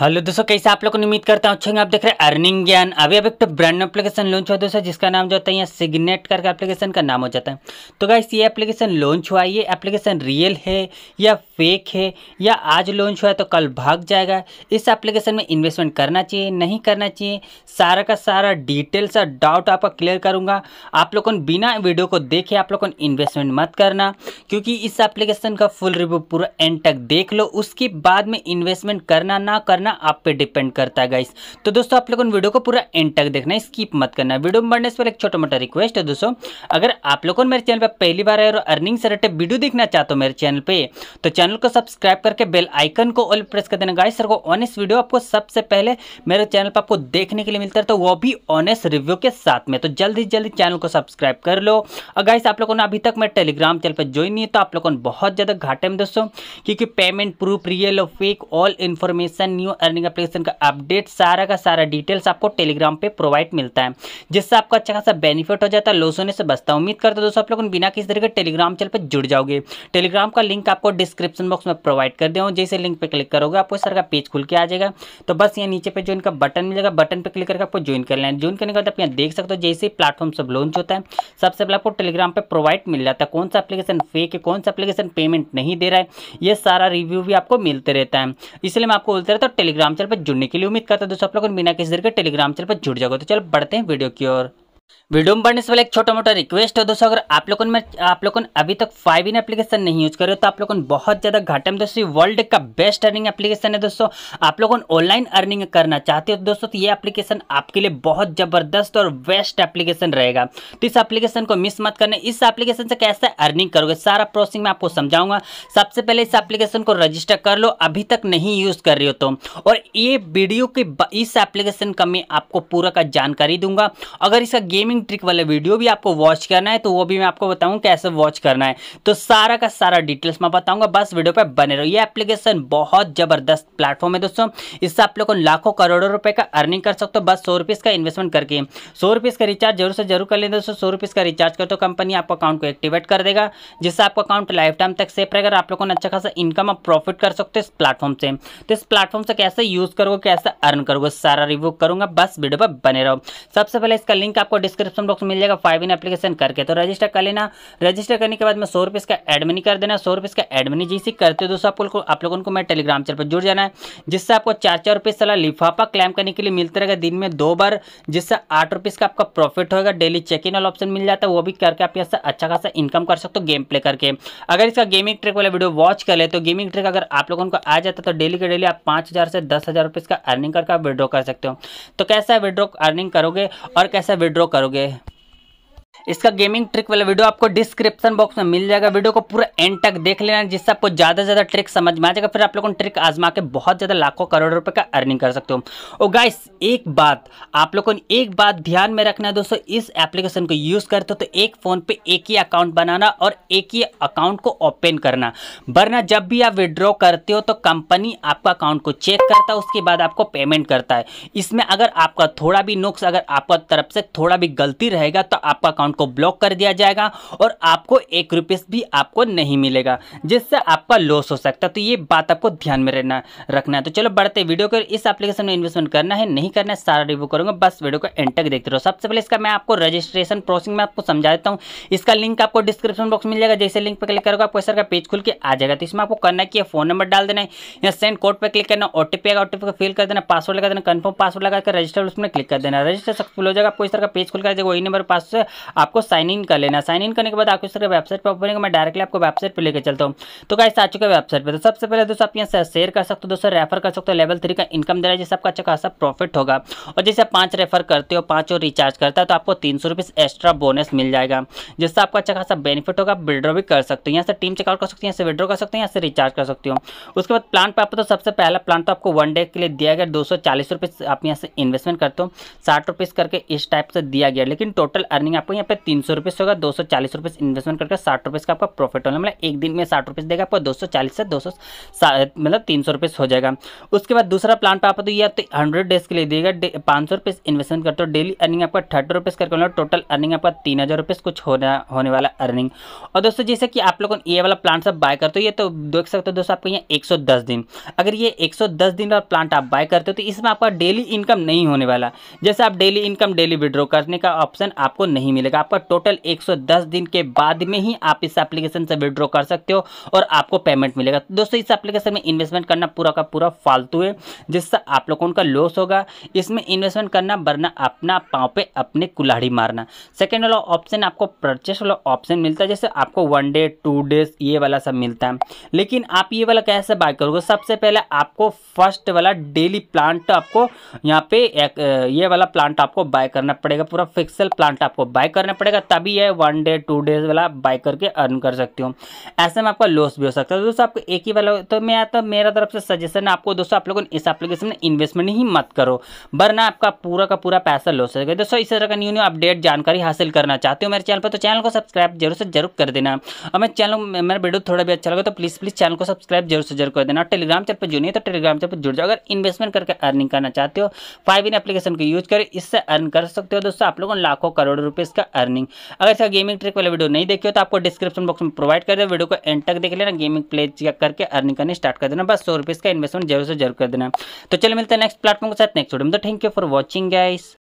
hello दोस्तों कैसे आप लोगों को उम्मीद करता हूँ अच्छे आप देख रहे हैं अर्निंग ज्ञान अभी अभी एक तो ब्रांड एप्लीकेशन लॉन्च हुआ दोस्तों जिसका नाम जो होता है यहाँ सिग्नेट करके एप्लीकेशन का नाम हो जाता है तो गाइस ये एप्लीकेशन लॉन्च हुआ ये एप्लीकेशन रियल है या फेक है या आज लॉन्च हुआ है तो कल भाग जाएगा इस एप्लीकेशन में इन्वेस्टमेंट करना चाहिए नहीं करना चाहिए सारा का सारा डिटेल्स और डाउट आपका क्लियर करूँगा आप लोग बिना वीडियो को देखे आप लोगों को इन्वेस्टमेंट मत करना क्योंकि इस एप्लीकेशन का फुल रिव्यू पूरा एंड तक देख लो उसके बाद में इन्वेस्टमेंट करना ना करना करना आप पे डिपेंड करता है गाइस तो दोस्तों आप लोगों ने वीडियो को पूरा एंड तक देखना है स्किप मत करना वीडियो में बढ़ने से पहले एक छोटा मोटा रिक्वेस्ट है दोस्तों अगर आप लोगों ने मेरे चैनल पर पहली बार आए और अर्निंग से रिलेटेड वीडियो देखना चाहते हो मेरे चैनल पर तो चैनल को सब्सक्राइब करके बेल आइकन को ऑल प्रेस कर देना गाइस सर को ऑनेस्ट वीडियो आपको सबसे पहले मेरे चैनल पर आपको देखने के लिए मिलता है तो वो भी ऑनेस्ट रिव्यू के साथ में तो जल्दी जल्दी चैनल को सब्सक्राइब कर लो और गाइस आप लोगों ने अभी तक मेरे टेलीग्राम चैनल पर ज्वाइन नहीं है तो आप लोगों ने बहुत ज़्यादा घाटे में दोस्तों क्योंकि पेमेंट प्रूफ रियल और fake all information new earning application का अपडेट सारा का सारा डिटेल्स आपको टेलीग्राम पे प्रोवाइड मिलता है जिससे आपको अच्छा खासा बेनिफिट हो जाता है लॉस होने से बचता उम्मीद करता करते दोस्तों आप लोग बिना किसी तरीके टेलीग्राम चैनल पर जुड़ जाओगे टेलीग्राम का लिंक आपको डिस्क्रिप्शन बॉक्स में प्रोवाइड कर दिया हूँ जैसे लिंक पर क्लिक करोगे आपको सर का पेज खुल के आ जाएगा तो बस यहाँ नीचे पर जो इनका बटन मिलेगा बटन पर क्लिक करके आपको ज्वाइन कर लेना ज्वाइन करने के बाद आप यहाँ देख सकते हो जैसे ही प्लेटफॉर्म सब लॉन्च होता है सबसे पहले आपको टेलीग्राम पर प्रोवाइड मिल जाता है कौन सा एप्लीकेशन फेक है कौन सा एप्लीकेशन पेमेंट नहीं दे रहा है ये सारा रिव्यू भी आपको मिलते रहता है इसलिए मैं आपको बोलते रहता हूँ टेलीग्राम चैनल पर जुड़ने के लिए उम्मीद करता है दोस्तों आप लोग बिना किसी देर के टेलीग्राम चैनल पर जुड़ जाओगे तो चलो बढ़ते हैं वीडियो की ओर वीडियो में बढ़ने से पहले एक छोटा मोटा रिक्वेस्ट है दोस्तों अगर आप लोगों ने आप लोगों ने अभी तक फाइव इन एप्लीकेशन नहीं यूज करे तो आप लोगों ने बहुत ज़्यादा घाटे में दोस्तों वर्ल्ड का बेस्ट अर्निंग एप्लीकेशन है दोस्तों आप लोगों ऑनलाइन अर्निंग करना चाहते हो तो दोस्तों तो ये एप्लीकेशन आपके लिए बहुत ज़बरदस्त और बेस्ट एप्लीकेशन रहेगा तो इस एप्लीकेशन को मिस मत करना इस एप्लीकेशन से कैसे अर्निंग करोगे सारा प्रोसेसिंग मैं आपको समझाऊंगा सबसे पहले इस एप्लीकेशन को रजिस्टर कर लो अभी तक नहीं यूज़ कर रही हो तो और ये वीडियो के इस एप्लीकेशन का मैं आपको पूरा का जानकारी दूंगा अगर इसका गेमिंग ट्रिक वाले वीडियो भी आपको वॉच करना है तो वो भी मैं आपको बताऊँ कैसे वॉच करना है तो सारा का सारा डिटेल्स मैं बताऊंगा बस वीडियो पर बने रहो ये एप्लीकेशन बहुत ज़बरदस्त प्लेटफॉर्म है दोस्तों इससे आप लोग को लाखों करोड़ों रुपए का अर्निंग कर सकते हो बस सौ रुपीज़ का इन्वेस्टमेंट करके सौ रुपीज़ का रिचार्ज जरूर से जरूर कर लें दोस्तों सौ रुपीज़ का रिचार्ज कर तो कंपनी आपका अकाउंट को एक्टिवेट कर देगा जिससे आपका अकाउंट लाइफ टाइम तक सेफ रहेगा आप लोगों ने अच्छा खासा इनकम और प्रॉफिट कर सकते हो इस प्लेटफॉर्म से तो इस प्लेटफॉर्म से कैसे यूज़ करोगे कैसे अर्न करोगे सारा रिव्यू करूँगा बस वीडियो पर बने रहो सबसे पहले इसका लिंक आपको डिस्क्रिप्शन बॉक्स मिल जाएगा फाइव इन एप्लीकेशन करके तो रजिस्टर कर लेना रजिस्टर करने के बाद में सौ रुपये का एडमिनी कर देना सौ रुपये का एडमिनी जैसे करते हो दोस्तों आप लोगों आप लोगों को मैं टेलीग्राम चैनल पर जुड़ जाना है जिससे आपको चार चार रुपये सला लिफाफा क्लेम करने के लिए मिलता रहेगा दिन में दो बार जिससे आठ रुपये इसका आपका प्रॉफिट होगा डेली चेक इन वाला ऑप्शन मिल जाता है वो भी करके आप यहाँ अच्छा खासा इनकम कर सकते हो गेम प्ले करके अगर इसका गेमिंग ट्रिक वाला वीडियो वॉच कर ले तो गेमिंग ट्रिक अगर आप लोगों को आ जाता तो डेली के डेली आप पाँच से दस हज़ार का अर्निंग करके आप विड्रॉ कर सकते हो तो कैसा विड्रॉ अर्निंग करोगे और कैसा विड्रॉ करोगे इसका गेमिंग ट्रिक वाला वीडियो आपको डिस्क्रिप्शन बॉक्स में मिल जाएगा वीडियो को पूरा एंड तक देख लेना जिससे आपको ज़्यादा से ज़्यादा ट्रिक समझ में आ जाएगा फिर आप लोगों ट्रिक आजमा के बहुत ज़्यादा लाखों करोड़ रुपए का अर्निंग कर सकते हो और गाइस एक बात आप लोगों ने एक बात ध्यान में रखना है दोस्तों इस एप्लीकेशन को यूज़ करते हो तो एक फ़ोन पे एक ही अकाउंट बनाना और एक ही अकाउंट को ओपन करना वरना जब भी आप विड्रॉ करते हो तो कंपनी आपका अकाउंट को चेक करता है उसके बाद आपको पेमेंट करता है इसमें अगर आपका थोड़ा भी नुक्स अगर आपका तरफ से थोड़ा भी गलती रहेगा तो आपका अकाउंट अकाउंट को ब्लॉक कर दिया जाएगा और आपको एक रुपीज़ भी आपको नहीं मिलेगा जिससे आपका लॉस हो सकता है तो ये बात आपको ध्यान में रहना रखना है तो चलो बढ़ते वीडियो को इस एप्लीकेशन में इन्वेस्टमेंट करना है नहीं करना है सारा रिव्यू करूंगा बस वीडियो को एंड तक देखते रहो सबसे पहले इसका मैं आपको रजिस्ट्रेशन प्रोसेसिंग में आपको समझा देता हूँ इसका लिंक आपको डिस्क्रिप्शन बॉक्स मिल जाएगा जैसे लिंक पर क्लिक करोगे आपको सर का पेज खुल के आ जाएगा तो इसमें आपको करना है कि फोन नंबर डाल देना है या सेंड कोड पर क्लिक करना ओटीपी आएगा ओटीपी को फिल कर देना पासवर्ड लगा देना कन्फर्म पासवर्ड लगा कर रजिस्टर उसमें क्लिक कर देना रजिस्टर सक्सेसफुल हो जाएगा आपको इस तरह का पेज खुल कर जाएगा वही नंबर पास आपको साइन इन कर लेना साइन इन करने के बाद आपको इस वेबसाइट पर ओपन मैं डायरेक्टली आपको वेबसाइट पर लेकर चलता हूँ तो कैसे आ चुके वेबसाइट पर तो सबसे पहले दोस्तों आप यहाँ शेयर कर सकते हो दोस्तों रेफर कर सकते हो लेवल थ्री का इनकम दे रहा है जिससे आपका अच्छा खासा प्रॉफिट होगा और जैसे आप पाँच रेफर करते हो पाँच और रिचार्ज करता है तो आपको तीन सौ एक्स्ट्रा बोनस मिल जाएगा जिससे आपका अच्छा खासा बेनिफिट होगा विड्रॉ भी कर सकते हो यहाँ से टीम चेकआउट कर सकते हो यहाँ से विड्रॉ कर सकते हो यहाँ से रिचार्ज कर सकते हो उसके बाद प्लान पर आपको तो सबसे पहला प्लान तो आपको वन डे के लिए दिया गया दो सौ आप यहाँ से इन्वेस्टमेंट करते हो साठ रुपीज़ करके इस टाइप से दिया गया लेकिन टोटल अर्निंग आपको यहाँ पे तीन सौ रुपये से होगा दो सौ चालीस रुपये इन्वेस्टमेंट करके साठ रुपये का आपका प्रॉफिट होने मतलब एक दिन में साठ रुपये देगा आपको दो सौ चालीस से दो सौ मतलब तीन सौ रुपीज़ हो जाएगा उसके बाद दूसरा प्लान पर आप तो ये तो हंड्रेड डेज के लिए देगा पाँच सौ रुपीज़ इन्वेस्टमेंट करते हो डेली अर्निंग आपका थर्टी रुपीज़ करके मतलब टोटल अर्निंग आपका तीन हज़ार रुपीज़ कुछ होना होने वाला अर्निंग और दोस्तों जैसे कि आप लोगों ये वाला प्लांट सब बाय करते हो ये तो देख सकते हो दोस्तों आपको यहाँ एक सौ दस दिन अगर ये एक सौ दस दिन वाला प्लांट आप बाय करते हो तो इसमें आपका डेली इनकम नहीं होने वाला जैसे आप डेली इनकम डेली विड्रॉ करने का ऑप्शन आपको नहीं मिलेगा यहाँ पर टोटल 110 दिन के बाद में ही आप इस एप्लीकेशन से विड्रॉ कर सकते हो और आपको पेमेंट मिलेगा तो दोस्तों इस एप्लीकेशन में इन्वेस्टमेंट करना पूरा का पूरा फालतू है जिससे आप लोगों उनका लॉस होगा इसमें इन्वेस्टमेंट करना वरना अपना पाँव पे अपने कुल्हाड़ी मारना सेकेंड वाला ऑप्शन आपको परचेस वाला ऑप्शन मिलता है जैसे आपको वन डे टू डेज ये वाला सब मिलता है लेकिन आप ये वाला कैसे बाय करोगे सबसे पहले आपको फर्स्ट वाला डेली प्लांट आपको यहाँ पे एक, ये वाला प्लांट आपको बाय करना पड़ेगा पूरा फिक्सल प्लांट आपको बाय करना करना पड़ेगा तभी यह वन डे टू डेज वाला बाय करके अर्न कर सकते हो ऐसे में आपका लॉस भी हो सकता है तो दोस्तों आपको एक ही वाला तो मैं तो मेरा तरफ से सजेशन है आपको दोस्तों आप लोगों इस एप्लीकेशन में इन्वेस्टमेंट ही मत करो वरना आपका पूरा का पूरा पैसा लॉस हो जाएगा दोस्तों इस तरह का न्यू न्यू अपडेट जानकारी हासिल करना चाहते हो मेरे चैनल पर तो चैनल को सब्सक्राइब जरूर से जरूर कर देना और मैं चैनल मेरा वीडियो थोड़ा भी अच्छा लगा तो प्लीज़ प्लीज़ चैनल को सब्सक्राइब जरूर से जरूर कर देना टेलीग्राम चैनल पर जुड़िए तो टेलीग्राम चैनल पर जुड़ जाओ अगर इन्वेस्टमेंट करके अर्निंग करना चाहते हो फाइव इन एप्लीकेशन को यूज करें इससे अर्न कर सकते हो दोस्तों आप लोगों लाखों करोड़ रुपये इसका अर्निंग अगर इसका गेमिंग ट्रिक वाला वीडियो नहीं देखी हो तो आपको डिस्क्रिप्शन बॉक्स में प्रोवाइड कर दे वीडियो को एंड तक देख लेना गेमिंग प्ले करके अर्निंग करनी स्टार्ट कर देना बस सौ का इन्वेस्टमेंट जरूर से जरूर कर देना तो चलिए मिलते हैं नेक्स्ट प्लेटफॉर्म के साथ नेक्स्ट वीडियो में तो thank you for watching guys